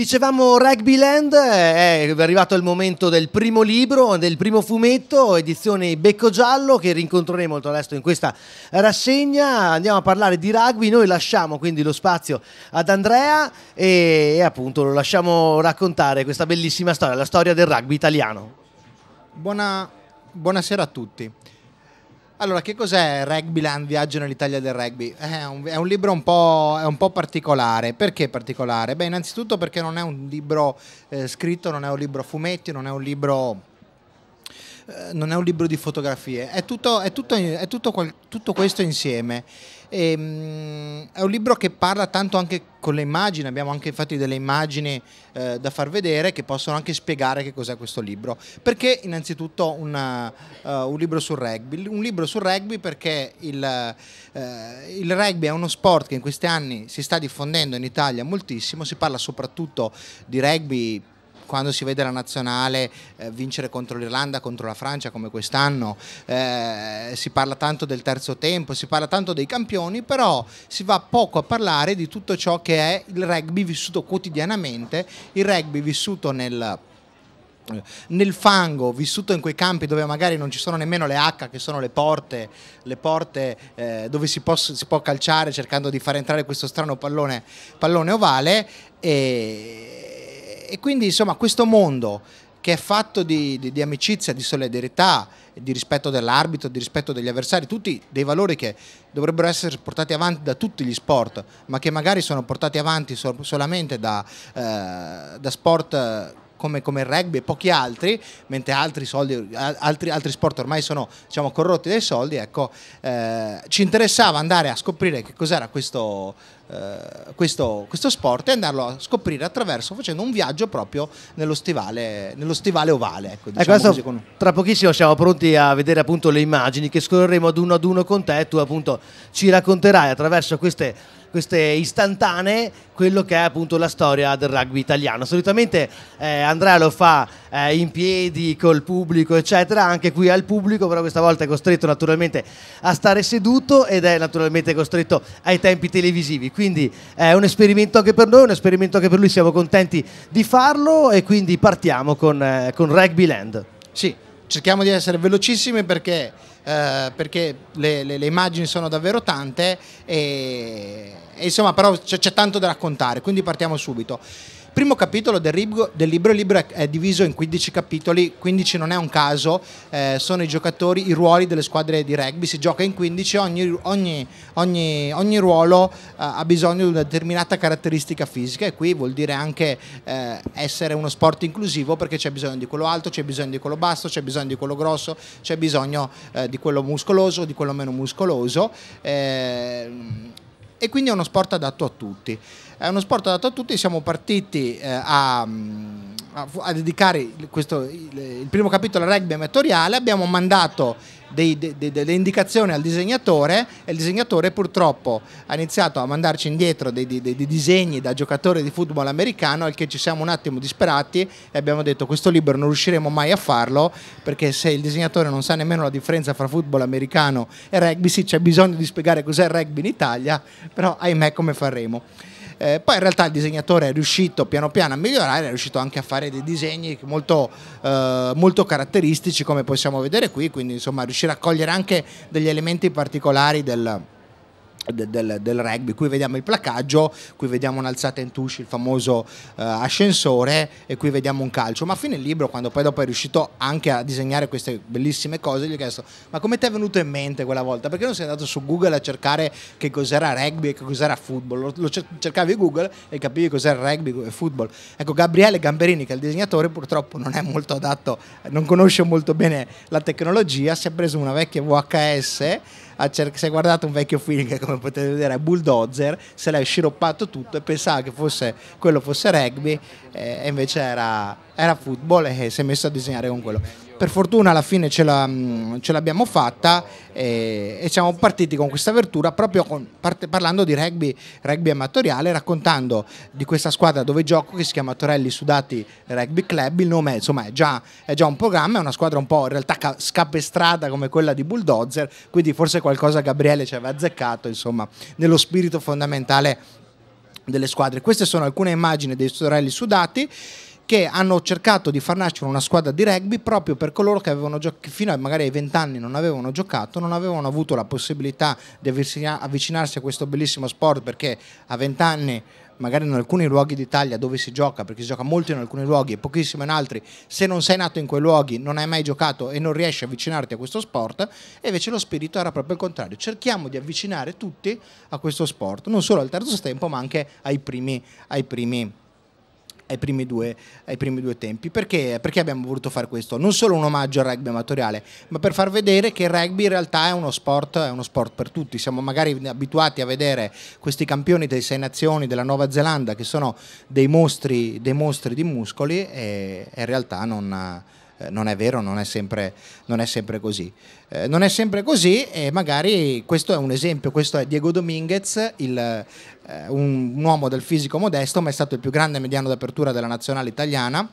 Dicevamo Rugby Land, è arrivato il momento del primo libro, del primo fumetto, edizione Becco Giallo, che rincontreremo molto presto in questa rassegna. Andiamo a parlare di rugby, noi lasciamo quindi lo spazio ad Andrea e, e appunto lo lasciamo raccontare questa bellissima storia, la storia del rugby italiano. Buona, buonasera a tutti. Allora, che cos'è Rugbyland, Viaggio nell'Italia del Rugby? Eh, è un, è un libro un po', un po', particolare. Perché particolare? Beh, innanzitutto perché non è un libro eh, scritto, non è un libro a fumetti, non è un libro eh, non è un libro di fotografie, è tutto, è tutto, è tutto, tutto questo insieme. E, ehm, è un libro che parla tanto anche con le immagini, abbiamo anche infatti delle immagini eh, da far vedere che possono anche spiegare che cos'è questo libro. Perché innanzitutto una, uh, un libro sul rugby? Un libro sul rugby perché il, uh, il, rugby è uno sport che in questi anni si sta diffondendo in Italia moltissimo, si parla soprattutto di rugby quando si vede la nazionale eh, vincere contro l'Irlanda, contro la Francia come quest'anno, eh, si parla tanto del terzo tempo, si parla tanto dei campioni, però si va poco a parlare di tutto ciò che è il rugby vissuto quotidianamente, il rugby vissuto nel nel fango, vissuto in quei campi dove magari non ci sono nemmeno le H che sono le porte, le porte eh, dove si può, si può, calciare cercando di far entrare questo strano pallone, pallone ovale e e quindi insomma questo mondo che è fatto di, di, di, amicizia, di solidarietà, di rispetto dell'arbitro, di rispetto degli avversari, tutti dei valori che dovrebbero essere portati avanti da tutti gli sport, ma che magari sono portati avanti so solamente da, eh, da sport eh, come, come, il rugby e pochi altri, mentre altri, soldi, altri, altri sport ormai sono diciamo, corrotti dai soldi, ecco, eh, ci interessava andare a scoprire che cos'era questo eh, questo, questo, sport e andarlo a scoprire attraverso facendo un viaggio proprio nello stivale, nello stivale ovale. Ecco, diciamo ecco adesso, con... Tra pochissimo siamo pronti a vedere appunto le immagini che scorreremo ad uno ad uno con te e tu appunto ci racconterai attraverso queste queste istantanee quello che è appunto la storia del rugby italiano. Solitamente eh, Andrea lo fa eh, in piedi col pubblico, eccetera. Anche qui al pubblico, però questa volta è costretto naturalmente a stare seduto ed è naturalmente costretto ai tempi televisivi. Quindi è eh, un esperimento anche per noi, un esperimento anche per lui, siamo contenti di farlo e quindi partiamo con, eh, con Rugby Land. Sì, cerchiamo di essere velocissimi perché, eh, perché le, le, le, immagini sono davvero tante e, e insomma però c'è tanto da raccontare, quindi partiamo subito primo capitolo del, libro, del libro, il libro è diviso in 15 capitoli, 15 non è un caso, eh, sono i giocatori, i ruoli delle squadre di rugby, si gioca in 15, ogni, ogni, ogni, ogni ruolo eh, ha bisogno di una determinata caratteristica fisica e qui vuol dire anche eh, essere uno sport inclusivo perché c'è bisogno di quello alto, c'è bisogno di quello basso, c'è bisogno di quello grosso, c'è bisogno eh, di quello muscoloso, di quello meno muscoloso. Ehm, e quindi è uno sport adatto a tutti. È uno sport adatto a tutti, siamo partiti eh, a, mm, a, a, dedicare questo, il, il primo capitolo al rugby amatoriale, abbiamo mandato dei, de, delle indicazioni al disegnatore e il disegnatore purtroppo ha iniziato a mandarci indietro dei, dei, dei disegni da giocatore di football americano al che ci siamo un attimo disperati e abbiamo detto questo libro non riusciremo mai a farlo perché se il disegnatore non sa nemmeno la differenza fra football americano e rugby sì c'è bisogno di spiegare cos'è il rugby in Italia però ahimè come faremo. Eh, poi in realtà il disegnatore è riuscito piano piano a migliorare, è riuscito anche a fare dei disegni molto, eh, molto caratteristici come possiamo vedere qui, quindi insomma riuscire a cogliere anche degli elementi particolari del del, del, rugby. Qui vediamo il placaggio, qui vediamo un'alzata in touche, il famoso eh, ascensore e qui vediamo un calcio. Ma a fine libro, quando poi dopo è riuscito anche a disegnare queste bellissime cose, gli ho chiesto ma come ti è venuto in mente quella volta? Perché non sei andato su Google a cercare che cos'era rugby e che cos'era football? Lo, lo cercavi Google e capivi cos'era rugby e football. Ecco, Gabriele Gamberini, che è il disegnatore, purtroppo non è molto adatto, non conosce molto bene la tecnologia, si è preso una vecchia VHS cer- si è guardato un vecchio film che come potete vedere è Bulldozer, se l'è sciroppato tutto e pensava che fosse, quello fosse rugby eh, e invece era, era football e si è messo a disegnare con quello per fortuna alla fine ce, la, mm, ce l'abbiamo fatta e, e, siamo partiti con questa avvertura proprio con, parte, parlando di rugby, rugby amatoriale, raccontando di questa squadra dove gioco che si chiama Torelli Sudati Rugby Club, il nome insomma è già, è già un programma, è una squadra un po' in realtà scapestrata come quella di Bulldozer, quindi forse qualcosa Gabriele ci aveva azzeccato insomma nello spirito fondamentale delle squadre. Queste sono alcune immagini dei Torelli Sudati che hanno cercato di far nascere una squadra di rugby proprio per coloro che, che fino a magari ai 20 anni non avevano giocato, non avevano avuto la possibilità di avvicinarsi a questo bellissimo sport perché a 20 anni magari in alcuni luoghi d'Italia dove si gioca, perché si gioca molto in alcuni luoghi e pochissimo in altri, se non sei nato in quei luoghi, non hai mai giocato e non riesci a avvicinarti a questo sport, e invece lo spirito era proprio il contrario. Cerchiamo di avvicinare tutti a questo sport, non solo al terzo tempo, ma anche ai primi, ai primi ai primi, due, ai primi due, tempi. Perché, perché abbiamo voluto fare questo? Non solo un omaggio al rugby amatoriale, ma per far vedere che il rugby in realtà è uno sport, è uno sport per tutti. Siamo magari abituati a vedere questi campioni delle sei nazioni della Nuova Zelanda che sono dei mostri, dei mostri di muscoli e, in realtà non eh, non è vero, non è sempre, non è sempre così. Eh, non è sempre così e magari questo è un esempio, questo è Diego Dominguez, il, eh, un, un uomo del fisico modesto, ma è stato il più grande mediano d'apertura della nazionale italiana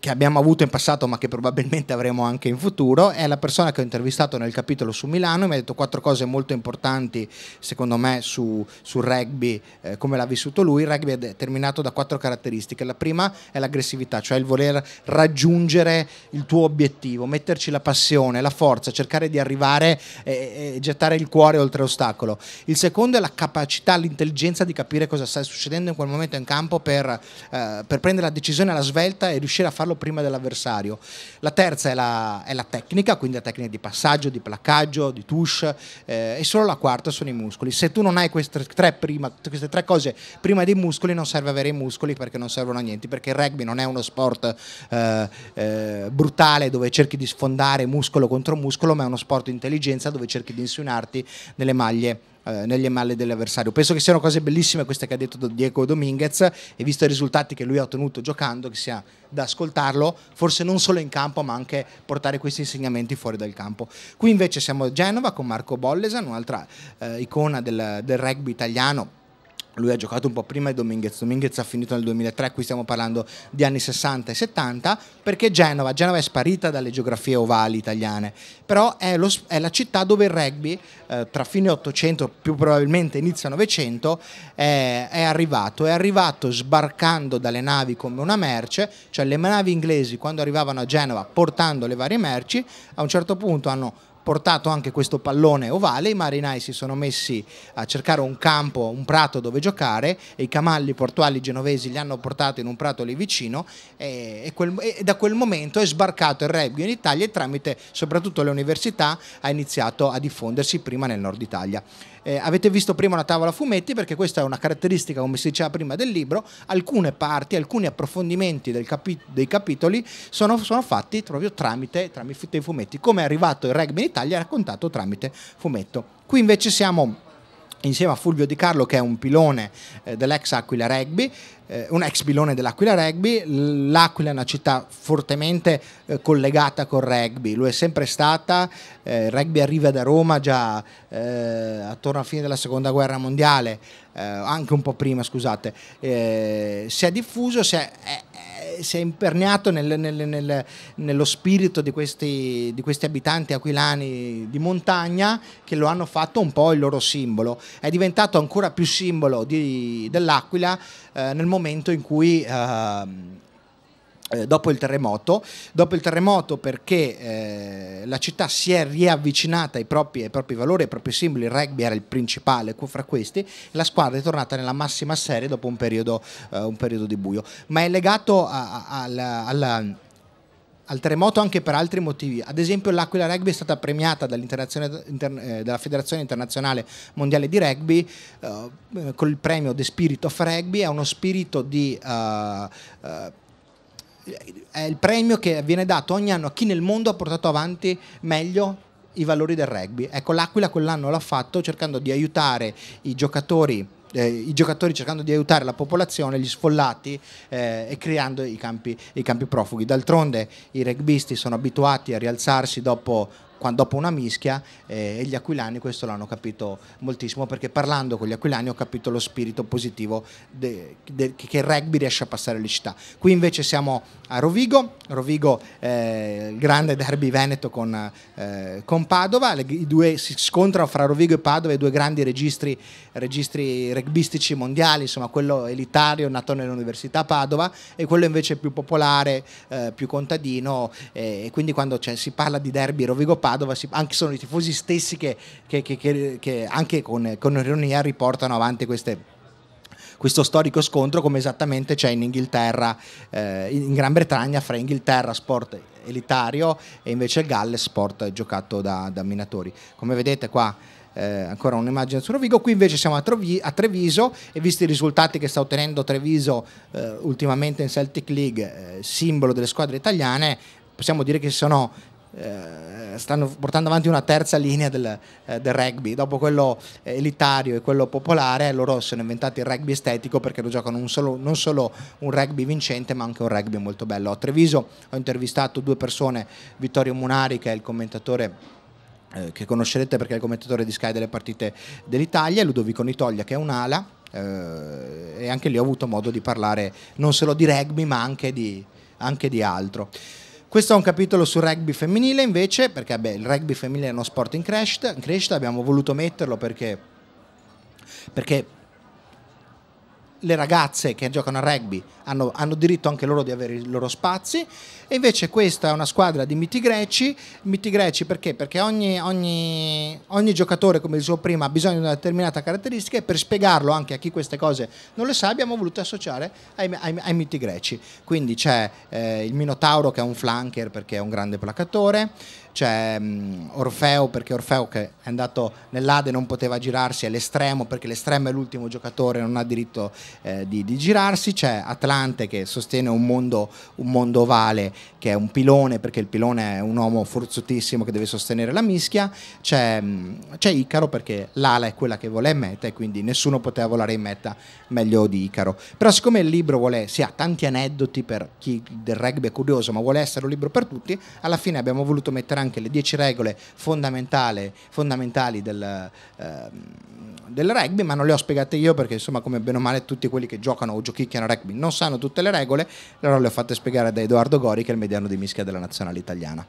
che abbiamo avuto in passato ma che probabilmente avremo anche in futuro, è la persona che ho intervistato nel capitolo su Milano e mi ha detto quattro cose molto importanti secondo me sul su rugby, eh, come l'ha vissuto lui. Il rugby è determinato da quattro caratteristiche. La prima è l'aggressività, cioè il voler raggiungere il tuo obiettivo, metterci la passione, la forza, cercare di arrivare e, e gettare il cuore oltre l'ostacolo. Il secondo è la capacità, l'intelligenza di capire cosa sta succedendo in quel momento in campo per, eh, per prendere la decisione alla svelta e riuscire a farlo farlo prima dell'avversario. La terza è la, è la, tecnica, quindi la tecnica di passaggio, di placcaggio, di touche eh, e solo la quarta sono i muscoli. Se tu non hai queste tre, prima, queste tre cose prima dei muscoli non serve avere i muscoli perché non servono a niente, perché il rugby non è uno sport eh, eh, brutale dove cerchi di sfondare muscolo contro muscolo, ma è uno sport di intelligenza dove cerchi di insunarti nelle maglie eh, negli mali dell'avversario. Penso che siano cose bellissime queste che ha detto Diego Dominguez e visto i risultati che lui ha ottenuto giocando, che sia da ascoltarlo, forse non solo in campo ma anche portare questi insegnamenti fuori dal campo. Qui invece siamo a Genova con Marco Bollesan, un'altra eh, icona del, del rugby italiano lui ha giocato un po' prima di Dominguez, Dominguez ha finito nel 2003, qui stiamo parlando di anni 60 e 70, perché Genova, Genova è sparita dalle geografie ovali italiane, però è, lo, è la città dove il rugby eh, tra fine 800, più probabilmente inizio 900, eh, è arrivato, è arrivato sbarcando dalle navi come una merce, cioè le navi inglesi quando arrivavano a Genova portando le varie merci, a un certo punto hanno portato anche questo pallone ovale, i marinai si sono messi a cercare un campo, un prato dove giocare e i camalli portuali genovesi li hanno portati in un prato lì vicino e, e, quel, e da quel momento è sbarcato il rugby in Italia e tramite soprattutto le università ha iniziato a diffondersi prima nel nord Italia. Eh, avete visto prima una tavola a fumetti perché questa è una caratteristica, come si diceva prima, del libro. Alcune parti, alcuni approfondimenti capi dei capitoli sono, sono, fatti proprio tramite, tramite i fumetti, come è arrivato il rugby in Italia raccontato tramite fumetto. Qui invece siamo insieme a Fulvio Di Carlo che è un pilone eh, dell'ex Aquila Rugby, eh, un ex pilone dell'Aquila Rugby, l'Aquila è una città fortemente eh, collegata col rugby, lo è sempre stata, eh, il rugby arriva da Roma già eh, attorno alla fine della seconda guerra mondiale, eh, anche un po' prima scusate, si è diffuso, si è, è si è imperniato nel, nel, nel, nello spirito di questi, di questi, abitanti aquilani di montagna che lo hanno fatto un po' il loro simbolo. È diventato ancora più simbolo di, dell'Aquila eh, nel momento in cui... Eh, eh, dopo il terremoto, dopo il terremoto perché eh, la città si è riavvicinata ai propri, ai propri, valori, ai propri simboli, il rugby era il principale fra questi, la squadra è tornata nella massima serie dopo un periodo, eh, un periodo di buio, ma è legato a, a, alla, alla al terremoto anche per altri motivi. Ad esempio, l'Aquila Rugby è stata premiata inter, eh, dalla Federazione Internazionale Mondiale di Rugby eh, con il premio The Spirit of Rugby. È uno spirito di eh, eh, è il premio che viene dato ogni anno a chi nel mondo ha portato avanti meglio i valori del rugby. Ecco, l'Aquila quell'anno l'ha fatto cercando di aiutare i giocatori eh, i giocatori cercando di aiutare la popolazione, gli sfollati eh, e creando i campi, i campi profughi. D'altronde i rugbisti sono abituati a rialzarsi dopo dopo una mischia eh, e gli aquilani questo l'hanno capito moltissimo perché parlando con gli aquilani ho capito lo spirito positivo de, de, che il rugby riesce a passare alle città. Qui invece siamo a Rovigo, Rovigo eh, il grande derby veneto con, eh, con Padova, le, i due si scontrano fra Rovigo e Padova, i due grandi registri, registri rugbistici mondiali, insomma quello elitario nato nell'Università Padova e quello invece più popolare, eh, più contadino eh, e quindi quando cioè, si parla di derby Rovigo-Padova Padova, si, anche sono i tifosi stessi che, che, che, che anche con, con ironia riportano avanti queste questo storico scontro come esattamente c'è in Inghilterra, eh, in Gran Bretagna fra Inghilterra sport elitario e invece il Galles sport giocato da, da minatori. Come vedete qua eh, ancora un'immagine su Rovigo, qui invece siamo a, Trovi, a, Treviso e visti i risultati che sta ottenendo Treviso eh, ultimamente in Celtic League, eh, simbolo delle squadre italiane, possiamo dire che sono eh, stanno portando avanti una terza linea del, eh, del rugby. Dopo quello eh, elitario e quello popolare, loro sono inventati il rugby estetico perché lo giocano un solo, non solo un rugby vincente, ma anche un rugby molto bello. A Treviso ho intervistato due persone, Vittorio Munari, che è il commentatore eh, che conoscerete perché è il commentatore di Sky delle partite dell'Italia, Ludovico Nitoglia che è un'ala eh, e anche lì ho avuto modo di parlare non solo di rugby ma anche di, anche di altro. Questo è un capitolo sul rugby femminile invece, perché beh, il rugby femminile è uno sport in crescita, in crescita abbiamo voluto metterlo perché, perché le ragazze che giocano a rugby hanno, hanno, diritto anche loro di avere i loro spazi e invece questa è una squadra di miti greci, miti greci perché? Perché ogni, ogni, ogni giocatore, come dicevo prima, ha bisogno di una determinata caratteristica e per spiegarlo anche a chi queste cose non le sa abbiamo voluto associare ai, ai, ai miti greci. Quindi c'è eh, il Minotauro che è un flanker perché è un grande placatore, c'è cioè, um, mm, Orfeo perché Orfeo che è andato nell'Ade non poteva girarsi, all'estremo perché l'estremo è l'ultimo giocatore, non ha diritto eh, di, di, girarsi, c'è Atlante che sostiene un mondo, un mondo, ovale che è un pilone perché il pilone è un uomo forzutissimo che deve sostenere la mischia, c'è, um, Icaro perché l'ala è quella che vuole in meta e quindi nessuno poteva volare in meta meglio di Icaro. Però siccome il libro vuole, sia tanti aneddoti per chi del rugby è curioso ma vuole essere un libro per tutti, alla fine abbiamo voluto mettere ricordare anche le 10 regole fondamentali, fondamentali del, eh, del, rugby, ma non le ho spiegate io perché insomma come bene o male tutti quelli che giocano o giochicchiano rugby non sanno tutte le regole, allora le ho fatte spiegare da Edoardo Gori che è il mediano di mischia della nazionale italiana.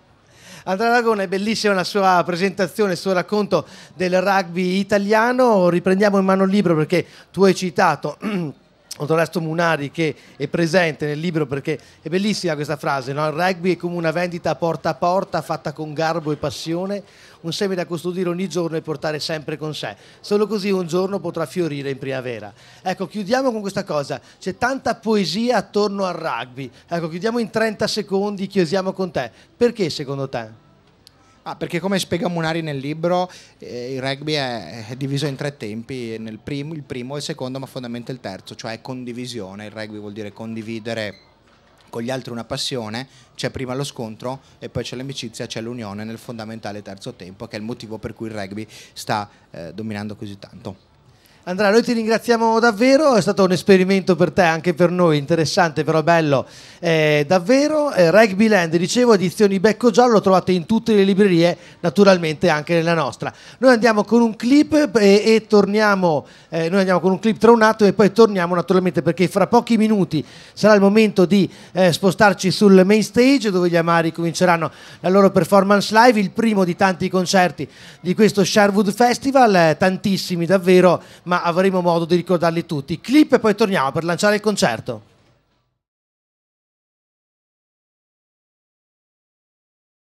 Andrea Lagone, bellissima la sua presentazione, il suo racconto del rugby italiano. Riprendiamo in mano il libro perché tu hai citato Onoresto Munari che è presente nel libro perché è bellissima questa frase, no? il rugby è come una vendita porta a porta fatta con garbo e passione, un seme da custodire ogni giorno e portare sempre con sé, solo così un giorno potrà fiorire in primavera. Ecco, chiudiamo con questa cosa, c'è tanta poesia attorno al rugby, ecco, chiudiamo in 30 secondi, chiusiamo con te, perché secondo te? Ah, perché come spiega Munari nel libro, eh, il rugby è, è, diviso in tre tempi, primo, il primo, e il secondo, ma fondamentalmente il terzo, cioè condivisione. Il rugby vuol dire condividere con gli altri una passione, c'è prima lo scontro e poi c'è l'amicizia, c'è l'unione nel fondamentale terzo tempo, che è il motivo per cui il rugby sta eh, dominando così tanto. Andrea, noi ti ringraziamo davvero, è stato un esperimento per te, anche per noi, interessante però bello, eh, davvero. Eh, Rugby Land, dicevo, edizioni Becco Giallo, lo trovate in tutte le librerie, naturalmente anche nella nostra. Noi andiamo con un clip e, eh, e torniamo, eh, noi andiamo con un clip tra un attimo e poi torniamo naturalmente perché fra pochi minuti sarà il momento di eh, spostarci sul main stage dove gli Amari cominceranno la loro performance live, il primo di tanti concerti di questo Sherwood Festival, eh, tantissimi davvero ma avremo modo di ricordarli tutti. Clip e poi torniamo per lanciare il concerto.